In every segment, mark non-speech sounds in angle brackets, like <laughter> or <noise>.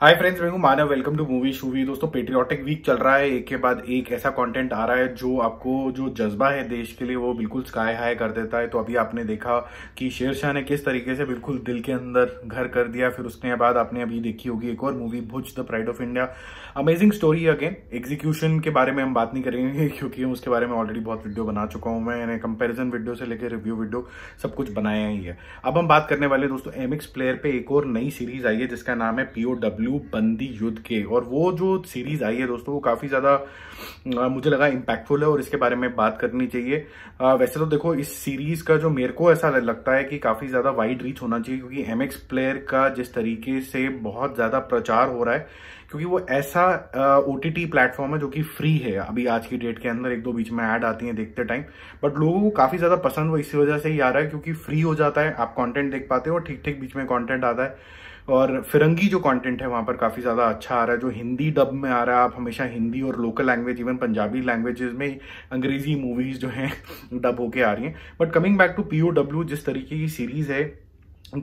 हाय friends मैं हूं Manav welcome to movie shoovie दोस्तों पेट्रियाटिक वीक चल रहा है एक के बाद एक ऐसा कंटेंट आ रहा है जो आपको जो जज्बा है देश के लिए वो बिल्कुल स्काई हाई कर देता है तो अभी आपने देखा कि शेर शाह ने किस तरीके से बिल्कुल दिल के अंदर घर कर दिया फिर उसके बाद आपने अभी देखी होगी एक और movie Bhuj the pride of India amazing story है अगेन एग्जीक्यूशन के बारे में हम बात नहीं करेंगे <laughs> क्योंकि उसके बारे में ऑलरेडी बहुत वीडियो बना चुका हूँ मैंने कंपेरिजन वीडियो से लेकर रिव्यू वीडियो सब कुछ बनाया ही है अब हम बात करने वाले दोस्तों एमिक्स प्लेयर पर एक और नई सीरीज आई है जिसका नाम है पीओ ग्लू बंदी युद्ध के और वो जो सीरीज आई है दोस्तों वो काफ़ी ज़्यादा मुझे लगा इम्पैक्टफुल है और इसके बारे में बात करनी चाहिए आ, वैसे तो देखो इस सीरीज का जो मेरे को ऐसा लगता है कि काफ़ी ज़्यादा वाइड रीच होना चाहिए क्योंकि एम प्लेयर का जिस तरीके से बहुत ज़्यादा प्रचार हो रहा है क्योंकि वो ऐसा ओ टी प्लेटफॉर्म है जो कि फ्री है अभी आज की डेट के अंदर एक दो बीच में ऐड आती है देखते टाइम बट लोगों को काफ़ी ज़्यादा पसंद वो इसी वजह से ही आ रहा है क्योंकि फ्री हो जाता है आप कंटेंट देख पाते हो और ठीक ठीक बीच में कंटेंट आता है और फिरंगी जो कंटेंट है वहाँ वहाँ पर काफ़ी ज़्यादा अच्छा आ रहा है जो हिंदी डब में आ रहा है आप हमेशा हिंदी और local language even Punjabi languages में अंग्रेजी मूवीज़ जो हैं डब <laughs> होके आ रही हैं but coming back to P जिस तरीके की सीरीज़ है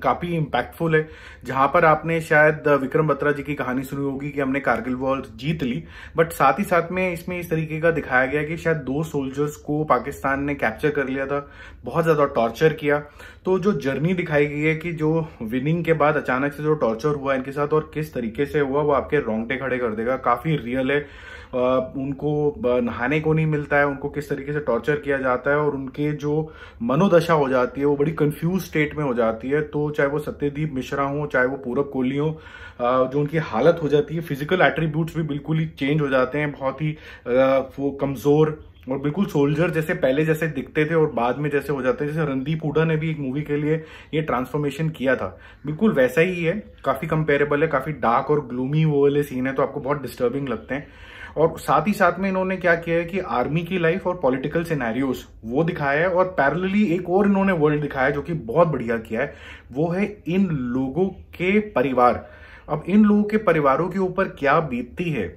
काफ़ी इम्पैक्टफुल है जहां पर आपने शायद uh, विक्रम बत्रा जी की कहानी सुनी होगी कि हमने कारगिल वॉर जीत ली बट साथ ही साथ में इसमें इस तरीके का दिखाया गया कि शायद दो सोल्जर्स को पाकिस्तान ने कैप्चर कर लिया था बहुत ज़्यादा टॉर्चर किया तो जो जर्नी दिखाई गई है कि जो विनिंग के बाद अचानक से जो टॉर्चर हुआ इनके साथ और किस तरीके से हुआ वो आपके रोंगटे खड़े कर देगा काफ़ी रियल है उनको नहाने को नहीं मिलता है उनको किस तरीके से टॉर्चर किया जाता है और उनके जो मनोदशा हो जाती है वो बड़ी कंफ्यूज स्टेट में हो जाती है तो चाहे वो सत्यदीप मिश्रा हो चाहे वो पूरब कोहली हो जो उनकी हालत हो जाती है फिजिकल एट्रीब्यूट्स भी बिल्कुल ही चेंज हो जाते हैं बहुत ही वो कमज़ोर और बिल्कुल सोल्जर जैसे पहले जैसे दिखते थे और बाद में जैसे हो जाते हैं जैसे रणदीप हुडा ने भी एक मूवी के लिए ये ट्रांसफॉर्मेशन किया था बिल्कुल वैसा ही है काफ़ी कंपेरेबल है काफ़ी डार्क और ग्लूमी वो वाले सीन है तो आपको बहुत डिस्टर्बिंग लगते हैं और साथ ही साथ में इन्होंने क्या किया है कि आर्मी की लाइफ और पॉलिटिकल सिनेरियोस वो दिखाया है और पैरेलली एक और इन्होंने वर्ल्ड दिखाया है जो कि बहुत बढ़िया किया है वो है इन लोगों के परिवार अब इन लोगों के परिवारों के ऊपर क्या बीतती है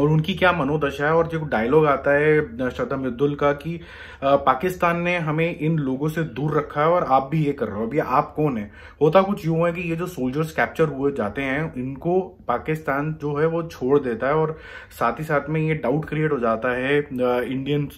और उनकी क्या मनोदशा है और जो डायलॉग आता है शतम युद्धुल का कि पाकिस्तान ने हमें इन लोगों से दूर रखा है और आप भी ये कर रहे हो अभी आप कौन है होता कुछ यूं है कि ये जो सोल्जर्स कैप्चर हुए जाते हैं इनको पाकिस्तान जो है वो छोड़ देता है और साथ ही साथ में ये डाउट क्रिएट हो जाता है इंडियन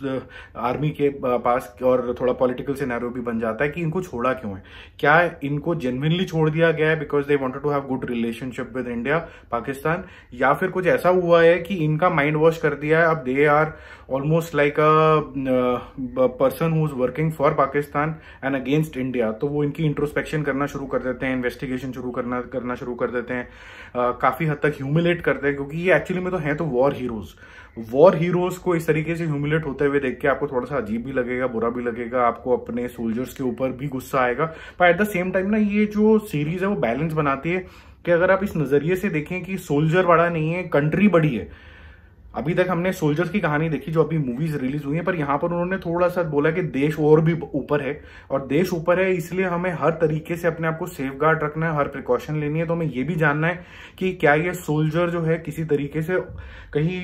आर्मी के पास और थोड़ा पॉलिटिकल सिनेरियो भी बन जाता है कि इनको छोड़ा क्यों है क्या इनको जेनविनली छोड़ दिया गया है because they wanted to have good relationship with India Pakistan या फिर कुछ ऐसा हुआ है कि इनका माइंड वॉश कर दिया है अब they are almost like a person who is working for Pakistan and against India तो वो इनकी इंट्रोस्पेक्शन करना शुरू कर देते हैं इन्वेस्टिगेशन शुरू करना करना शुरू कर देते हैं uh, काफी हद तक ह्यूमिलेट करते हैं क्योंकि ये एक्चुअली में तो हैं तो वॉर हीरोज वॉर हीरोज को इस तरीके से ह्यूमिलेट होते हुए देख के आपको थोड़ा सा अजीब भी लगेगा बुरा भी लगेगा आपको अपने सोल्जर्स के ऊपर भी गुस्सा आएगा पर एट द सेम टाइम ना ये जो सीरीज है वो बैलेंस बनाती है कि अगर आप इस नजरिए से देखें कि सोल्जर बड़ा नहीं है कंट्री बड़ी है अभी तक हमने सोल्जर्स की कहानी देखी जो अभी मूवीज रिलीज हुई है पर यहाँ पर उन्होंने थोड़ा सा बोला कि देश और भी ऊपर है और देश ऊपर है इसलिए हमें हर तरीके से अपने आप को सेफ गार्ड रखना है हर प्रिकॉशन लेनी है तो हमें ये भी जानना है कि क्या ये सोल्जर जो है किसी तरीके से कहीं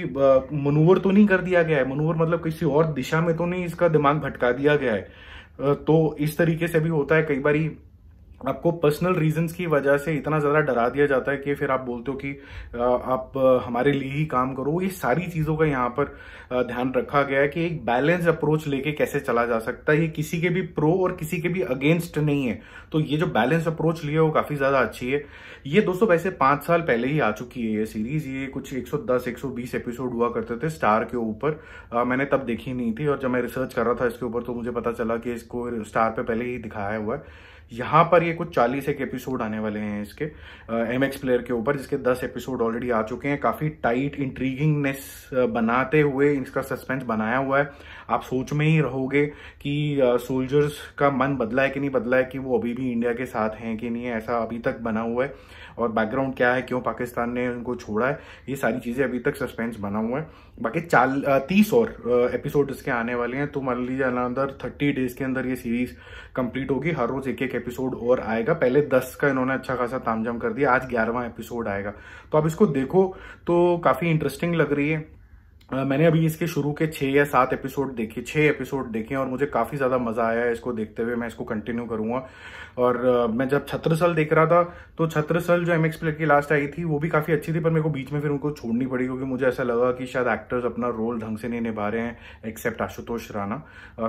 मनूवर तो नहीं कर दिया गया है मनूवर मतलब किसी और दिशा में तो नहीं इसका दिमाग भटका दिया गया है तो इस तरीके से भी होता है कई बार आपको पर्सनल रीजंस की वजह से इतना ज़्यादा डरा दिया जाता है कि फिर आप बोलते हो कि आप हमारे लिए ही काम करो ये सारी चीज़ों का यहाँ पर ध्यान रखा गया है कि एक बैलेंस अप्रोच लेके कैसे चला जा सकता है ये किसी के भी प्रो और किसी के भी अगेंस्ट नहीं है तो ये जो बैलेंस अप्रोच लिया वो काफ़ी ज़्यादा अच्छी है ये दोस्तों वैसे पाँच साल पहले ही आ चुकी है ये सीरीज़ ये कुछ सौ 120 एपिसोड हुआ करते थे स्टार के ऊपर मैंने तब देखी नहीं थी और जब मैं रिसर्च कर रहा था इसके ऊपर तो मुझे पता चला कि इसको स्टार पर पहले ही दिखाया हुआ है यहाँ पर ये कुछ चालीस एक एपिसोड आने वाले हैं इसके एम एक्स प्लेयर के ऊपर जिसके दस एपिसोड ऑलरेडी आ चुके हैं काफ़ी टाइट इंट्रीगिंगनेस बनाते हुए इसका सस्पेंस बनाया हुआ है आप सोच में ही रहोगे कि सोल्जर्स का मन बदला है कि नहीं बदला है कि वो अभी भी इंडिया के साथ हैं कि नहीं है ऐसा अभी तक बना हुआ है और बैकग्राउंड क्या है क्यों पाकिस्तान ने उनको छोड़ा है ये सारी चीज़ें अभी तक सस्पेंस बना हुआ है बाकी चाल तीस और एपिसोड इसके आने वाले हैं तो मान लीजिए अंदर थर्टी डेज के अंदर ये सीरीज कंप्लीट होगी हर रोज एक एक एपिसोड और आएगा पहले दस का इन्होंने अच्छा खासा तामझाम कर दिया आज ग्यारहवा एपिसोड आएगा तो आप इसको देखो तो काफ़ी इंटरेस्टिंग लग रही है मैंने अभी इसके शुरू के छह या सात एपिसोड देखे छह एपिसोड देखे और मुझे काफ़ी ज़्यादा मज़ा आया है इसको देखते हुए मैं इसको कंटिन्यू करूंगा और मैं जब छत्रसल देख रहा था तो छत्रसल जो एम प्लेट की लास्ट आई थी वो भी काफ़ी अच्छी थी पर मेरे को बीच में फिर उनको छोड़नी पड़ी क्योंकि मुझे ऐसा लगा कि शायद एक्टर्स अपना रोल ढंग से नहीं निभा रहे हैं एक्सेप्ट आशुतोष राणा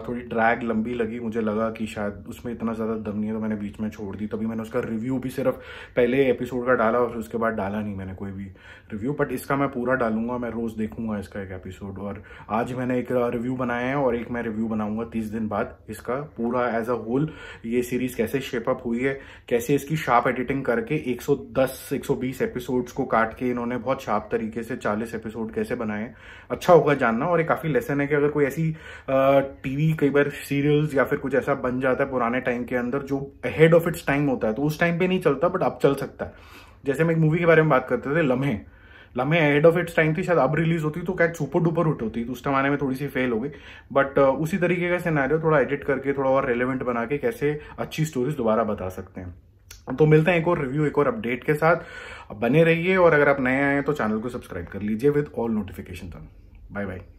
थोड़ी ड्रैग लंबी लगी मुझे लगा कि शायद उसमें इतना ज़्यादा दम नहीं है तो मैंने बीच में छोड़ दी तभी मैंने उसका रिव्यू भी सिर्फ पहले एपिसोड का डाला और उसके बाद डाला नहीं मैंने कोई भी रिव्यू बट इसका मैं पूरा डालूंगा मैं रोज़ देखूंगा इसका का एपिसोड और आज मैंने एक रिव्यू बनाया है और एक मैं रिव्यू बनाऊंगा तीस दिन बाद इसका पूरा एज अ होल ये सीरीज कैसे शेपअप हुई है कैसे इसकी शार्प एडिटिंग करके 110 120 एपिसोड्स को काट के इन्होंने बहुत शार्प तरीके से 40 एपिसोड कैसे बनाए अच्छा होगा जानना और एक काफी लेसन है कि अगर कोई ऐसी टीवी कई बार सीरियल्स या फिर कुछ ऐसा बन जाता है पुराने टाइम के अंदर जो हेड ऑफ इट्स टाइम होता है तो उस टाइम पे नहीं चलता बट अब चल सकता है जैसे हम एक मूवी के बारे में बात करते थे लम्हे लम्हे हेड ऑफ इट्स टाइम थी शायद अब रिलीज होती तो क्या सुपर डुपर उठ होती तो उस टमाने में थोड़ी सी फेल हो गई बट uh, उसी तरीके का सिनेरियो थोड़ा एडिट करके थोड़ा और रेलिवेंट बना के कैसे अच्छी स्टोरीज दोबारा बता सकते हैं तो मिलते हैं एक और रिव्यू एक और अपडेट के साथ बने रहिए और अगर आप नए आए हैं तो चैनल को सब्सक्राइब कर लीजिए with all notification bye bye